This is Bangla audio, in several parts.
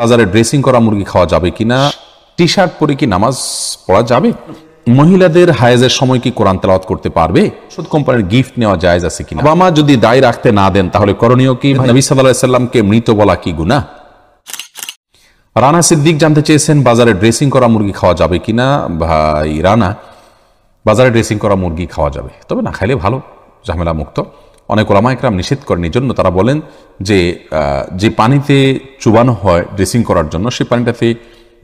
বাজারে ড্রেসিং করা মুরগি খাওয়া যাবে কিনা টি শার্ট পরে কি নামাজ পড়া যাবে মহিলাদের হায়াজের সময় কি কোরআন তেলাওয়াত করতে পারবে সুদ কোম্পানির গিফট নেওয়া জায়েজ আছে কিনা বাবা মা যদি দায় রাখতে না দেন তাহলে করণীয় কি নবী সাল্লাহ সাল্লামকে মৃত বলা কি গুণা রানা সিদ্দিক জানতে চেয়েছেন বাজারে ড্রেসিং করা মুরগি খাওয়া যাবে কিনা ভাই রানা বাজারে ড্রেসিং করা মুরগি খাওয়া যাবে তবে না খাইলে ভালো ঝামেলা মুক্ত অনেক ওলামা একরাম নিষেধ করেন এই জন্য তারা বলেন যে যে পানিতে চুবানো হয় ড্রেসিং করার জন্য সেই পানিটাতে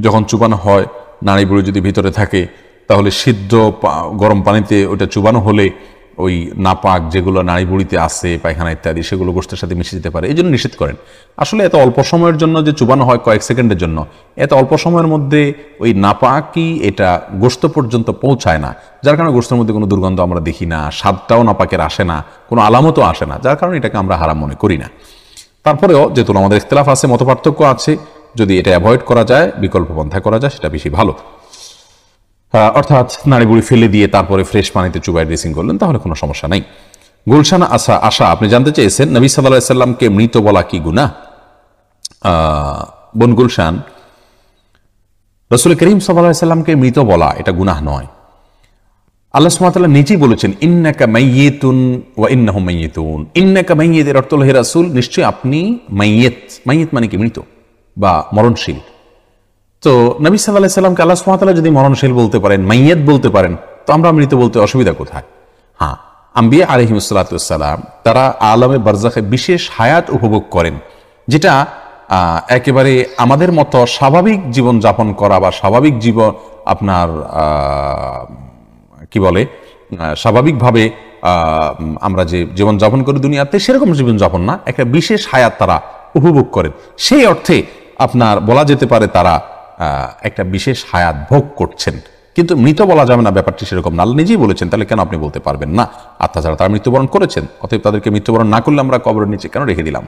যখন চুবানো হয় নাড়িগুলো যদি ভিতরে থাকে তাহলে সিদ্ধ গরম পানিতে ওটা চুবানো হলে ওই নাপাক যেগুলো নাড়ি বুড়িতে আছে পায়খানা ইত্যাদি সেগুলো গোষ্ঠের সাথে মিশে যেতে পারে এই জন্য নিষেধ করেন আসলে এত অল্প সময়ের জন্য যে চুবানো হয় কয়েক সেকেন্ডের জন্য এত অল্প সময়ের মধ্যে ওই নাপাকই এটা গোস্ত পর্যন্ত পৌঁছায় না যার কারণে গোষ্ঠের মধ্যে কোনো দুর্গন্ধ আমরা দেখি না স্বাদটাও নাপাকের আসে না কোনো আলামতও আসে না যার কারণে এটাকে আমরা হারাম মনে করি না তারপরেও যেহেতু আমাদের ইখতলাফ আছে মতপার্থক্য আছে যদি এটা অ্যাভয়েড করা যায় বিকল্প পন্থা করা যায় সেটা বেশি ভালো অর্থাৎ নাড়িগুড়ি ফেলে দিয়ে তারপরে ফ্রেশ পানিতে চুবাই ড্রেসিং করলেন তাহলে কোনো সমস্যা নাই গুলশান আসা আশা আপনি জানতে চেয়েছেন নবী সাল্লাহ সাল্লামকে মৃত বলা কি গুণা বোন গুলশান রসুল করিম সাল্লাহ সাল্লামকে মৃত বলা এটা গুনাহ নয় আল্লাহ সুমাতাল্লাহ নিজেই বলেছেন ইন্নাকা মাইয়েতুন ওয়া ইন্নাহ মাইয়েতুন ইন্নাকা মাইয়েদের অর্থ হে রাসুল নিশ্চয়ই আপনি মাইয়েত মাইয়েত মানে কি মৃত বা মরণশীল তো নবী সাল্লাহ সাল্লামকে আল্লাহ সুমাতালা যদি মরণশীল বলতে পারেন মাইয়াদ বলতে পারেন তো আমরা মৃত বলতে অসুবিধা কোথায় হ্যাঁ আম্বিয়া সাল্লাহাম তারা আলমে বারজাকে বিশেষ হায়াত উপভোগ করেন যেটা একেবারে আমাদের মতো স্বাভাবিক জীবন যাপন করা বা স্বাভাবিক জীবন আপনার কি বলে স্বাভাবিকভাবে আমরা যে জীবন যাপন করি দুনিয়াতে সেরকম জীবন যাপন না একটা বিশেষ হায়াত তারা উপভোগ করেন সেই অর্থে আপনার বলা যেতে পারে তারা একটা বিশেষ হায়াত ভোগ করছেন কিন্তু মৃত বলা যাবে না ব্যাপারটি সেরকম না নিজেই বলেছেন তাহলে কেন আপনি বলতে পারবেন না আর তাছাড়া তারা মৃত্যুবরণ করেছেন অতএব তাদেরকে মৃত্যুবরণ না করলে আমরা কবরের নিচে কেন রেখে দিলাম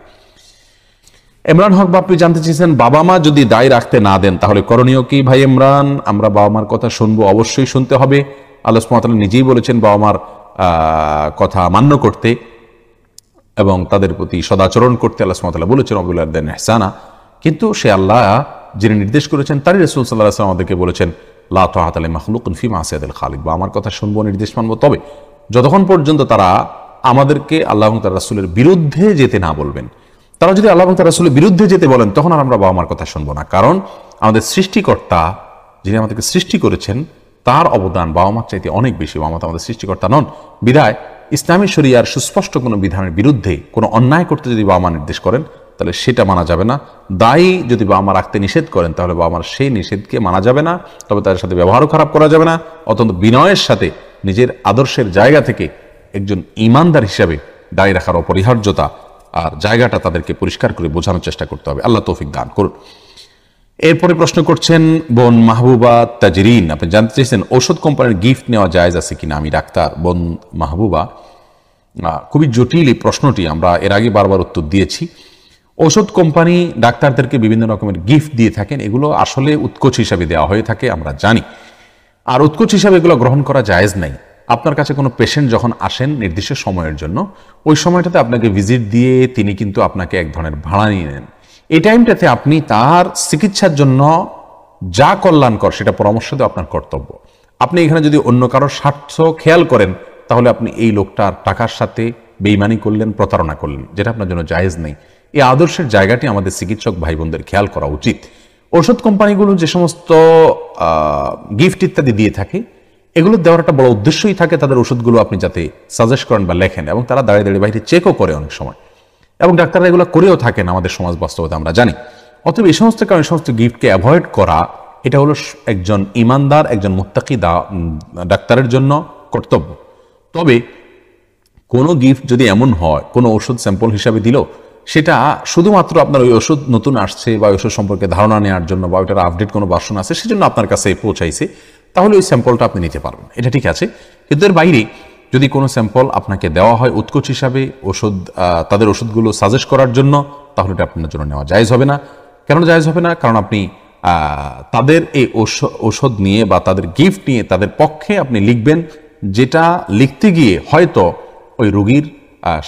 ইমরান হক বাপি জানতে চেয়েছেন বাবা মা যদি দায় রাখতে না দেন তাহলে করণীয় কি ভাই ইমরান আমরা বাবা মার কথা শুনবো অবশ্যই শুনতে হবে আল্লাহ সুমতাল নিজেই বলেছেন বাবা মার কথা মান্য করতে এবং তাদের প্রতি সদাচরণ করতে আল্লাহ সুমতাল্লাহ বলেছেন অবুল্লাহ দেন হেসানা কিন্তু সে আল্লাহ যিনি নির্দেশ করেছেন তারই রসুল সাল্লাহ আমাদেরকে বলেছেন লাহাত আলী মাহলুক ফিম আসিয়াদ খালিক বা আমার কথা শুনবো নির্দেশ মানবো তবে যতক্ষণ পর্যন্ত তারা আমাদেরকে আল্লাহ তার রাসুলের বিরুদ্ধে যেতে না বলবেন তারা যদি আল্লাহ তার রাসুলের বিরুদ্ধে যেতে বলেন তখন আর আমরা বাবা মার কথা শুনবো না কারণ আমাদের সৃষ্টিকর্তা যিনি আমাদেরকে সৃষ্টি করেছেন তার অবদান বাবা মার চাইতে অনেক বেশি বাবা মা আমাদের সৃষ্টিকর্তা নন বিদায় ইসলামী শরিয়ার সুস্পষ্ট কোনো বিধানের বিরুদ্ধে কোনো অন্যায় করতে যদি বাবা মা নির্দেশ করেন তাহলে সেটা মানা যাবে না দায়ী যদি বাবা মা রাখতে নিষেধ করেন তাহলে বাবা মার সেই নিষেধকে মানা যাবে না তবে তাদের সাথে ব্যবহারও খারাপ করা যাবে না অত্যন্ত বিনয়ের সাথে নিজের আদর্শের জায়গা থেকে একজন ইমানদার হিসাবে দায়ী রাখার অপরিহার্যতা আর জায়গাটা তাদেরকে পরিষ্কার করে বোঝানোর চেষ্টা করতে হবে আল্লাহ তৌফিক দান করুন এরপরে প্রশ্ন করছেন বোন মাহবুবা তাজরিন আপনি জানতে চেয়েছেন ওষুধ কোম্পানির গিফট নেওয়া জায়জ আছে কিনা আমি ডাক্তার বোন মাহবুবা খুবই জটিল এই প্রশ্নটি আমরা এর আগে বারবার উত্তর দিয়েছি ওষুধ কোম্পানি ডাক্তারদেরকে বিভিন্ন রকমের গিফট দিয়ে থাকেন এগুলো আসলে উৎকোচ হিসাবে দেওয়া হয়ে থাকে আমরা জানি আর উৎকোচ হিসাবে এগুলো গ্রহণ করা জায়েজ নাই আপনার কাছে কোনো পেশেন্ট যখন আসেন নির্দিষ্ট সময়ের জন্য ওই সময়টাতে আপনাকে ভিজিট দিয়ে তিনি কিন্তু আপনাকে এক ধরনের ভাড়া নিয়ে নেন এই টাইমটাতে আপনি তার চিকিৎসার জন্য যা কল্যাণকর সেটা পরামর্শ দেওয়া আপনার কর্তব্য আপনি এখানে যদি অন্য কারো স্বার্থ খেয়াল করেন তাহলে আপনি এই লোকটার টাকার সাথে বেইমানি করলেন প্রতারণা করলেন যেটা আপনার জন্য জায়েজ নেই এই আদর্শের জায়গাটি আমাদের চিকিৎসক ভাই বোনদের খেয়াল করা উচিত ওষুধ কোম্পানিগুলো যে সমস্ত গিফট ইত্যাদি দিয়ে থাকে এগুলো দেওয়ার একটা বড় উদ্দেশ্যই থাকে তাদের ওষুধগুলো আপনি যাতে সাজেস্ট করেন বা লেখেন এবং তারা দাঁড়িয়ে দাঁড়িয়ে বাইরে চেকও করে অনেক সময় এবং ডাক্তাররা এগুলো করেও থাকেন আমাদের সমাজ বাস্তবতা আমরা জানি অতএব এই সমস্ত কারণে সমস্ত গিফটকে অ্যাভয়েড করা এটা হলো একজন ইমানদার একজন মোত্তাকি দা ডাক্তারের জন্য কর্তব্য তবে কোনো গিফট যদি এমন হয় কোনো ওষুধ স্যাম্পল হিসাবে দিল সেটা শুধুমাত্র আপনার ওই ওষুধ নতুন আসছে বা ওষুধ সম্পর্কে ধারণা নেওয়ার জন্য বা ওইটার আপডেট কোনো বাসন আছে সেজন্য আপনার কাছে পৌঁছাইছে তাহলে ওই স্যাম্পলটা আপনি নিতে পারবেন এটা ঠিক আছে কিন্তু এর বাইরে যদি কোনো স্যাম্পল আপনাকে দেওয়া হয় উৎকোচ হিসাবে ওষুধ তাদের ওষুধগুলো সাজেস্ট করার জন্য তাহলে এটা আপনার জন্য নেওয়া জায়জ হবে না কেন জায়জ হবে না কারণ আপনি তাদের এই ওষুধ নিয়ে বা তাদের গিফট নিয়ে তাদের পক্ষে আপনি লিখবেন যেটা লিখতে গিয়ে হয়তো ওই রুগীর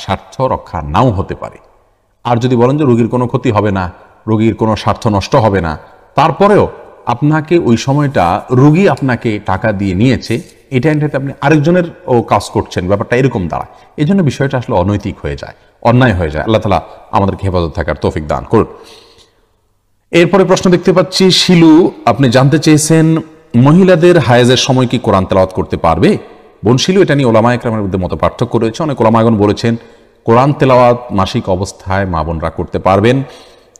স্বার্থ রক্ষা নাও হতে পারে আর যদি বলেন যে রোগীর কোনো ক্ষতি হবে না রোগীর কোনো স্বার্থ নষ্ট হবে না তারপরেও আপনাকে ওই সময়টা রুগী আপনাকে টাকা দিয়ে নিয়েছে এটা এটাতে আপনি আরেকজনের ও কাজ করছেন ব্যাপারটা এরকম দাঁড়ায় এই জন্য বিষয়টা আসলে অনৈতিক হয়ে যায় অন্যায় হয়ে যায় আল্লাহ তালা আমাদেরকে হেফাজত থাকার তৌফিক দান করুন এরপরে প্রশ্ন দেখতে পাচ্ছি শিলু আপনি জানতে চেয়েছেন মহিলাদের হায়াজের সময় কি কোরআন তালাওয়াত করতে পারবে বোন শিলু এটা নিয়ে ওলামায়ক্রামের মধ্যে মতো পার্থক্য রয়েছে অনেক ওলামায়গন বলেছেন কোরআন তেলাওয়াত মাসিক অবস্থায় মা বোনরা করতে পারবেন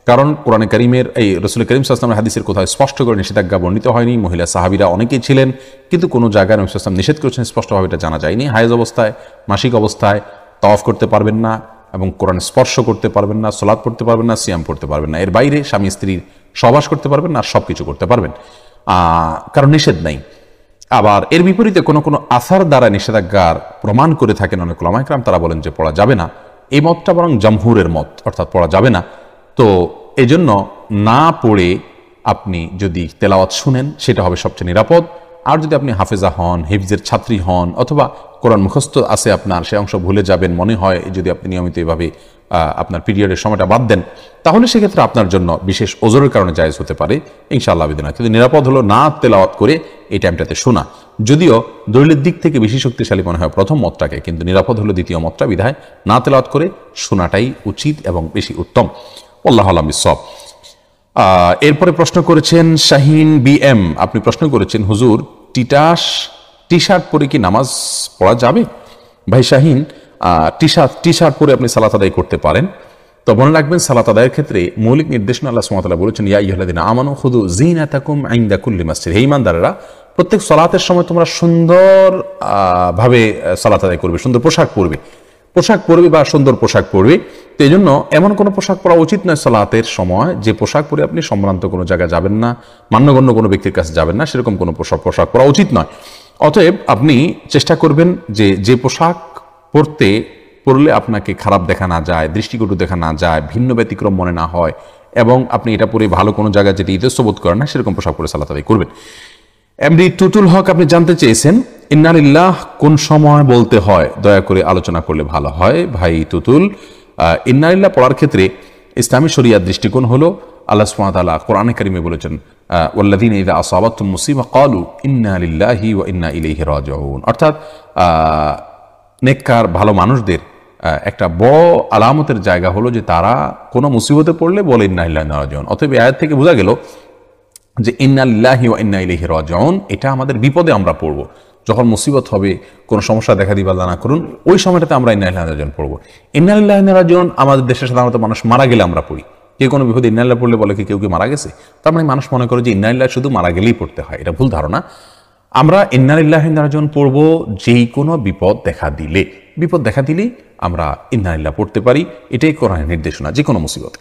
কারণ কোরআনে করিমের এই রসুল করিম সাল্লামের হাদিসের কোথায় স্পষ্ট করে নিষেধাজ্ঞা বর্ণিত হয়নি মহিলা সাহাবিরা অনেকেই ছিলেন কিন্তু কোনো জায়গায় নবী সাল্লাম নিষেধ করেছেন স্পষ্টভাবে এটা জানা যায়নি হায়জ অবস্থায় মাসিক অবস্থায় তফ করতে পারবেন না এবং কোরআন স্পর্শ করতে পারবেন না সোলাদ পড়তে পারবেন না সিয়াম পড়তে পারবেন না এর বাইরে স্বামী স্ত্রীর সবাস করতে পারবেন না সব কিছু করতে পারবেন কারণ নিষেধ নেই আবার এর বিপরীতে কোনো কোনো আসার দ্বারা নিষেধাজ্ঞার প্রমাণ করে থাকেন অনেক লমাইকরাম তারা বলেন যে পড়া যাবে না এই মতটা বরং জমহুরের মত অর্থাৎ পড়া যাবে না তো এজন্য না পড়ে আপনি যদি তেলাওয়াত শুনেন সেটা হবে সবচেয়ে নিরাপদ আর যদি আপনি হাফেজা হন হিফজের ছাত্রী হন অথবা কোরআন মুখস্থ আছে আপনার সে অংশ ভুলে যাবেন মনে হয় যদি আপনি নিয়মিত এভাবে আপনার পিরিয়ডের সময়টা বাদ দেন তাহলে সেক্ষেত্রে আপনার জন্য বিশেষ ওজোরের কারণে জায়জ হতে পারে ইনশাআল্লাহ আবেদন কিন্তু নিরাপদ হলো না তেলাওয়াত করে এই টাইমটাতে শোনা যদিও দলিলের দিক থেকে বেশি শক্তিশালী মনে হয় প্রথম মতটাকে কিন্তু নিরাপদ হলো দ্বিতীয় মতটা বিধায় না তেলাওয়াত করে শোনাটাই উচিত এবং বেশি উত্তম আল্লাহ আলম সব এরপরে প্রশ্ন করেছেন শাহিন বি এম আপনি প্রশ্ন করেছেন হুজুর টিটাস টি শার্ট পরে কি নামাজ পড়া যাবে ভাই Shahin T shirt T shirt পরে আপনি সালাত আদায় করতে পারেন তো মনে রাখবেন সালাত আদায়ের ক্ষেত্রে মৌলিক নির্দেশনা আল্লাহ সুমাতাল্লাহ বলেছেন ইয়া ইহলাদিন আমানো খুদু জিন এতাকুম আইন্দা কুল্লি মাসির হে ইমানদাররা প্রত্যেক সালাতের সময় তোমরা সুন্দর ভাবে সালাত আদায় করবে সুন্দর পোশাক পরবে পোশাক পরবে বা সুন্দর পোশাক পরবে তো এই জন্য এমন কোনো পোশাক পরা উচিত নয় সালাতের সময় যে পোশাক পরে আপনি সম্ভ্রান্ত কোনো জায়গায় যাবেন না মান্যগণ্য কোনো ব্যক্তির কাছে যাবেন না সেরকম কোনো পোশাক পোশাক পরা উচিত নয় অতএব আপনি চেষ্টা করবেন যে যে পোশাক পড়তে পড়লে আপনাকে খারাপ দেখা না যায় দৃষ্টিকটু দেখা না যায় ভিন্ন ব্যতিক্রম মনে না হয় এবং আপনি এটা পরে ভালো কোনো জায়গায় যেতে ইতস্তবোধ করেন না সেরকম পোশাক পরে সালাত করবেন এমডি টুটুল হক আপনি জানতে চেয়েছেন ইন্নালিল্লাহ কোন সময় বলতে হয় দয়া করে আলোচনা করলে ভালো হয় ভাই টুতুল ইন্নালিল্লাহ পড়ার ক্ষেত্রে ইসলামী শরিয়ার দৃষ্টিকোণ হলো আল্লাহ সুমাতালা কোরআন কারিমে বলেছেন ওল্লাদিন ইদা আসাবাত মুসিমা কলু ইন্না আলিল্লাহি ও ইন্না ইলাইহি রাজিউন অর্থাৎ নেককার ভালো মানুষদের একটা বড় আলামতের জায়গা হলো যে তারা কোনো মুসিবতে পড়লে বলে ইন্না রাজন অতএব আয়াত থেকে বোঝা গেল যে ইন্নাল্লাহি ওয়া ইন্না ইলাইহি রাজন এটা আমাদের বিপদে আমরা পড়ব যখন মুসিবত হবে কোনো সমস্যা দেখা দিবা না করুন ওই সময়টাতে আমরা ইন্নাল্লাহ রাজন পড়বো ইন্নাল্লাহ রাজন আমাদের দেশে সাধারণত মানুষ মারা গেলে আমরা পড়ি কেউ কোনো বিপদে ইন্নাল্লাহ পড়লে বলে কি কেউ কি মারা গেছে তার মানে মানুষ মনে করে যে ইন্নাল্লাহ শুধু মারা গেলেই পড়তে হয় এটা ভুল ধারণা আমরা ইন্নারিল্লাহিনারাজন পড়ব যেই কোনো বিপদ দেখা দিলে বিপদ দেখা দিলেই আমরা ইন্নারিল্লাহ পড়তে পারি এটাই কোরআনের নির্দেশনা যে কোনো মুসিবতে